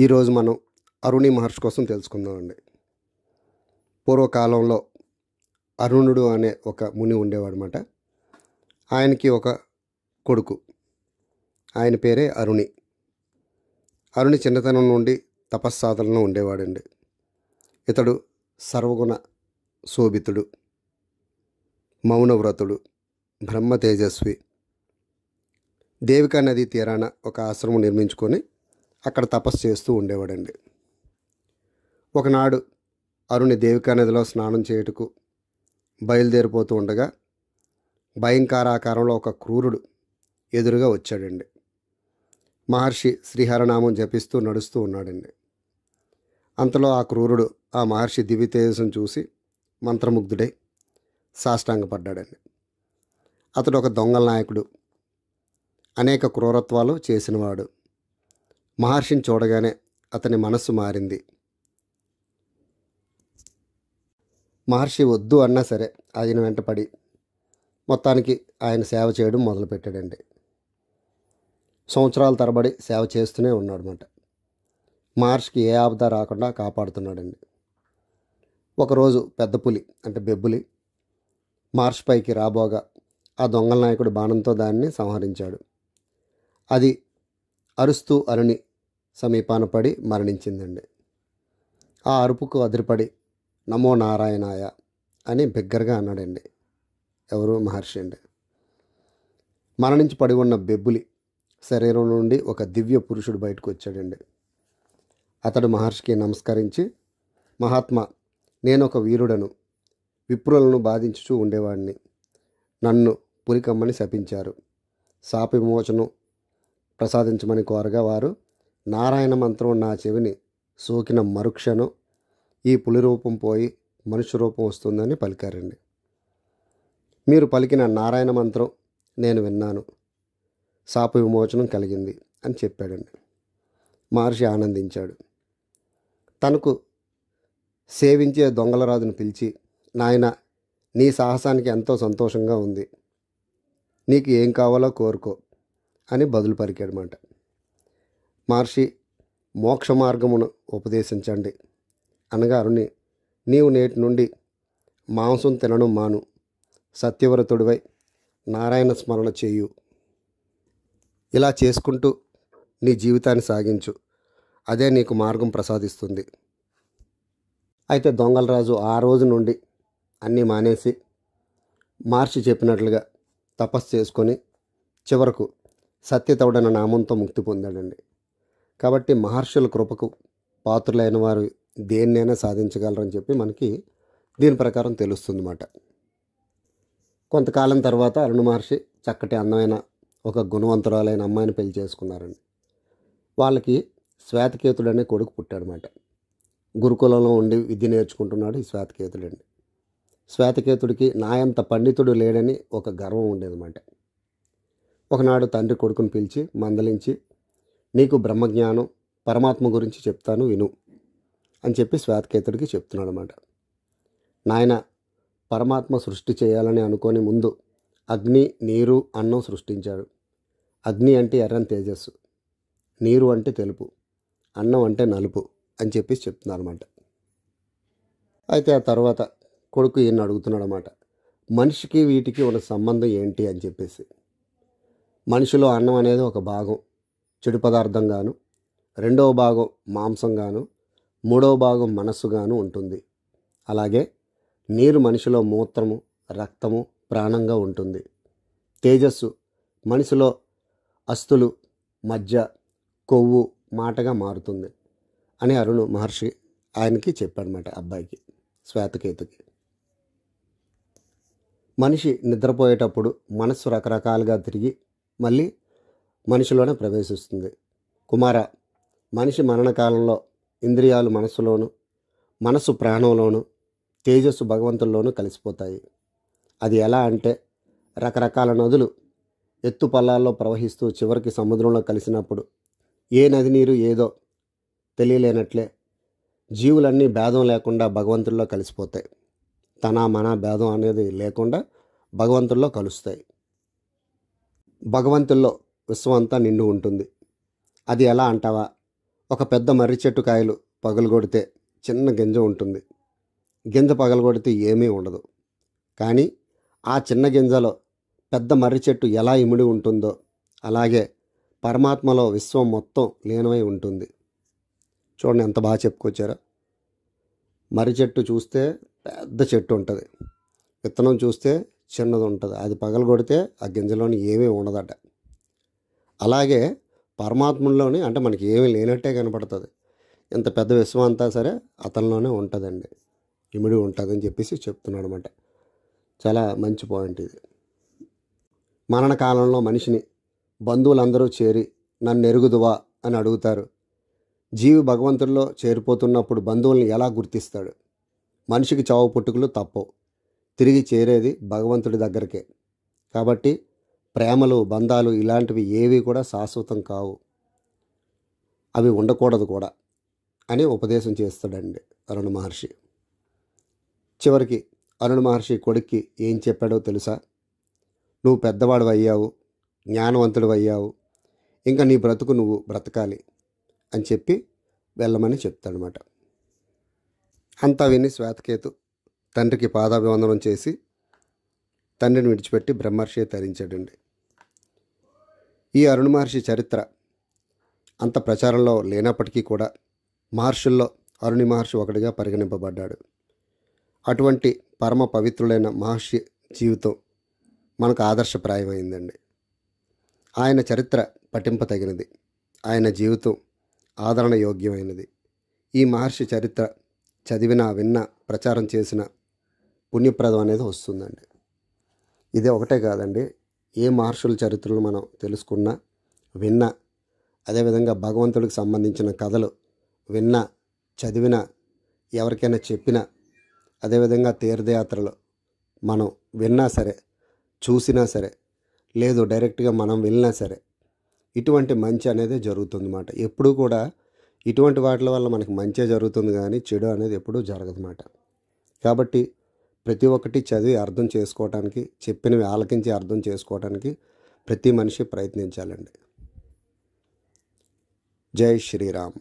ఈరోజు మనం అరుణి మహర్షి కోసం తెలుసుకుందామండి పూర్వకాలంలో అరుణుడు అనే ఒక ముని ఉండేవాడనమాట ఆయనకి ఒక కొడుకు ఆయన పేరే అరుణి అరుణి చిన్నతనం నుండి తపస్సాధనలో ఉండేవాడండి ఇతడు సర్వగుణ శోభితుడు మౌనవ్రతుడు బ్రహ్మ తేజస్వి దేవికా నది తీరాన ఒక ఆశ్రమం నిర్మించుకొని అక్కడ తపస్సు చేస్తూ ఉండేవాడండి ఒకనాడు అరుణి దేవికా నదిలో స్నానం చేయుటకు బయలుదేరిపోతూ ఉండగా భయంకారాకారంలో ఒక క్రూరుడు ఎదురుగా వచ్చాడండి మహర్షి శ్రీహరనామం జపిస్తూ నడుస్తూ ఉన్నాడండి అంతలో ఆ క్రూరుడు ఆ మహర్షి దివ్యతేజస్సును చూసి మంత్రముగ్ధుడై సాష్టాంగపడ్డాడండి అతడు ఒక దొంగల నాయకుడు అనేక క్రూరత్వాలు చేసినవాడు మహర్షిని చూడగానే అతని మనస్సు మారింది మహర్షి వద్దు అన్నా సరే ఆయన వెంటపడి మొత్తానికి ఆయన సేవ చేయడం మొదలుపెట్టాడండి సంవత్సరాల తరబడి సేవ చేస్తూనే ఉన్నాడనమాట మహర్షికి ఏ ఆపద రాకుండా కాపాడుతున్నాడండి ఒకరోజు పెద్ద పులి అంటే బెబ్బులి మహర్షి పైకి రాబోగా ఆ దొంగల నాయకుడు బాణంతో దాన్ని సంహరించాడు అది అరుస్తూ అరుని సమీపాన పడి మరణించిందండి ఆ అరుపుకు అదిరిపడి నమో నారాయణాయ అని బిగ్గరగా అన్నాడండి ఎవరు మహర్షి అండి మరణించి పడి ఉన్న బెబ్బులి శరీరం నుండి ఒక దివ్య పురుషుడు బయటకు వచ్చాడండి అతడు మహర్షికి నమస్కరించి మహాత్మా నేను ఒక వీరుడను విప్రులను బాధించుచూ ఉండేవాడిని నన్ను పులికమ్మని శపించారు శాప ప్రసాదించమని కోరగా వారు నారాయణ మంత్రం నా చెవిని సోకిన మరుక్షణం ఈ పులి రూపం పోయి మనుష్య రూపం వస్తుందని పలికారండి మీరు పలికిన నారాయణ మంత్రం నేను విన్నాను శాప విమోచనం కలిగింది అని చెప్పాడండి మహర్షి ఆనందించాడు తనకు సేవించే దొంగలరాజును పిలిచి నాయన నీ సాహసానికి ఎంతో సంతోషంగా ఉంది నీకు ఏం కావాలో కోరుకో అని బదులు పలికాడమాట మహర్షి మోక్ష మార్గమును ఉపదేశించండి అనగా అరుణి నీవు నేటి నుండి మాంసం తినడం మాను సత్యవ్రతుడివై నారాయణ స్మరణ చేయు ఇలా చేసుకుంటూ నీ జీవితాన్ని సాగించు అదే నీకు మార్గం ప్రసాదిస్తుంది అయితే దొంగలరాజు ఆ రోజు నుండి అన్నీ మానేసి మార్చి చెప్పినట్లుగా తపస్సు చేసుకొని చివరకు సత్యతవుడన్న నామంతో ముక్తి పొందాడండి కాబట్టి మహర్షుల కృపకు పాత్రులైన వారు దేన్నైనా సాధించగలరని చెప్పి మనకి దీని ప్రకారం తెలుస్తుంది అన్నమాట కొంతకాలం తర్వాత అరుణ మహర్షి చక్కటి అందమైన ఒక గుణవంతురాలైన అమ్మాయిని పెళ్లి చేసుకున్నారండి వాళ్ళకి శ్వేతకేతుడు అనే కొడుకు పుట్టాడనమాట గురుకులంలో ఉండి విద్య నేర్చుకుంటున్నాడు ఈ శ్వేతకేతుడండి శ్వేతకేతుడికి నాయంత పండితుడు లేడని ఒక గర్వం ఉండేది అన్నమాట ఒకనాడు తండ్రి కొడుకుని పిలిచి మందలించి నీకు బ్రహ్మజ్ఞానం పరమాత్మ గురించి చెప్తాను విను అని చెప్పి శ్వేతకేతుడికి చెప్తున్నాడు అనమాట నాయన పరమాత్మ సృష్టి చేయాలని అనుకోని ముందు అగ్ని నీరు అన్నం సృష్టించాడు అగ్ని అంటే ఎర్రని తేజస్సు నీరు అంటే తెలుపు అన్నం అంటే నలుపు అని చెప్పి చెప్తున్నాడు అనమాట అయితే ఆ తర్వాత కొడుకు ఈయన అడుగుతున్నాడు అనమాట మనిషికి వీటికి ఉన్న సంబంధం ఏంటి అని చెప్పేసి మనిషిలో అన్నం అనేది ఒక భాగం చెడు పదార్థంగాను రెండవ భాగం మాంసంగాను మూడవ భాగం మనస్సుగాను ఉంటుంది అలాగే నీరు మనిషిలో మూత్రము రక్తము ప్రాణంగా ఉంటుంది తేజస్సు మనిషిలో అస్తులు మజ్జ కొవ్వు మాటగా మారుతుంది అని అరుణ్ మహర్షి ఆయనకి చెప్పాడనమాట అబ్బాయికి శ్వేతకేతుకి మనిషి నిద్రపోయేటప్పుడు మనస్సు రకరకాలుగా తిరిగి మళ్ళీ మనిషిలోనే ప్రవేశిస్తుంది కుమార మనిషి మరణకాలంలో ఇంద్రియాలు మనసులోను మనసు ప్రాణంలోను తేజస్సు భగవంతుల్లోనూ కలిసిపోతాయి అది ఎలా అంటే రకరకాల నదులు ఎత్తు పల్లాల్లో ప్రవహిస్తూ చివరికి సముద్రంలో కలిసినప్పుడు ఏ నది నీరు ఏదో తెలియలేనట్లే జీవులన్నీ భేదం లేకుండా భగవంతుల్లో కలిసిపోతాయి తన మన భేదం అనేది లేకుండా భగవంతుల్లో కలుస్తాయి భగవంతుల్లో విశ్వమంతా నిండు ఉంటుంది అది ఎలా అంటావా ఒక పెద్ద మర్రి చెట్టు కాయలు పగలగొడితే చిన్న గింజ ఉంటుంది గింజ పగలగొడితే ఏమీ ఉండదు కానీ ఆ చిన్న గింజలో పెద్ద మర్రి చెట్టు ఎలా ఇమిడి ఉంటుందో అలాగే పరమాత్మలో విశ్వం మొత్తం లీనమై ఉంటుంది చూడండి ఎంత బాగా చెప్పుకొచ్చారా మర్రి చెట్టు చూస్తే పెద్ద చెట్టు ఉంటుంది విత్తనం చూస్తే చిన్నది ఉంటుంది అది పగలగొడితే ఆ గింజలోని ఏమీ ఉండదట అలాగే పరమాత్మలోని అంటే మనకి ఏమీ లేనట్టే కనపడుతుంది ఇంత పెద్ద విశ్వం అంతా సరే అతనిలోనే ఉంటుందండి ఇమిడి ఉంటుందని చెప్పేసి చెప్తున్నాడు అనమాట చాలా మంచి పాయింట్ ఇది మరణ కాలంలో మనిషిని బంధువులందరూ చేరి నన్ను ఎరుగుదువా అని అడుగుతారు జీవి భగవంతుల్లో చేరిపోతున్నప్పుడు బంధువుల్ని ఎలా గుర్తిస్తాడు మనిషికి చావు పుట్టుకులు తప్పవు తిరిగి చేరేది భగవంతుడి దగ్గరికే కాబట్టి ప్రేమలు బంధాలు ఇలాంటివి ఏవి కూడా శాశ్వతం కావు అవి ఉండకూడదు కూడా అని ఉపదేశం చేస్తాడండి అరుణ మహర్షి చివరికి అరుణ మహర్షి కొడుక్కి ఏం చెప్పాడో తెలుసా నువ్వు పెద్దవాడు అయ్యావు జ్ఞానవంతుడు అయ్యావు ఇంకా నీ బ్రతుకు నువ్వు బ్రతకాలి అని చెప్పి వెళ్ళమని చెప్తాడనమాట అంతా విని శ్వేతకేతు తండ్రికి పాదాభివందనం చేసి తండ్రిని విడిచిపెట్టి బ్రహ్మర్షి తరించాడండి ఈ అరుణ్ మహర్షి చరిత్ర అంత ప్రచారంలో లేనప్పటికీ కూడా మహర్షుల్లో అరుణి మహర్షి ఒకటిగా పరిగణింపబడ్డాడు అటువంటి పరమ పవిత్రులైన మహర్షి జీవితం మనకు ఆదర్శప్రాయమైందండి ఆయన చరిత్ర పఠింపతగినది ఆయన జీవితం ఆదరణ యోగ్యమైనది ఈ మహర్షి చరిత్ర చదివిన విన్న ప్రచారం చేసిన పుణ్యప్రదం అనేది వస్తుందండి ఇదే ఒకటే కాదండి ఏ మహర్షుల చరిత్రలు మనం తెలుసుకున్నా విన్నా అదేవిధంగా భగవంతుడికి సంబంధించిన కథలు విన్నా చదివినా ఎవరికైనా చెప్పినా అదేవిధంగా తీర్థయాత్రలు మనం విన్నా సరే చూసినా సరే లేదు డైరెక్ట్గా మనం వెళ్ళినా సరే ఇటువంటి మంచి అనేది జరుగుతుంది అన్నమాట ఎప్పుడూ కూడా ఇటువంటి వాటి వల్ల మనకి మంచే జరుగుతుంది కానీ చెడు అనేది ఎప్పుడూ జరగదు అన్నమాట కాబట్టి ప్రతి ఒక్కటి చదివి అర్థం చేసుకోవటానికి చెప్పినవి ఆలకించి అర్థం చేసుకోవటానికి ప్రతి మనిషి ప్రయత్నించాలండి జై శ్రీరామ్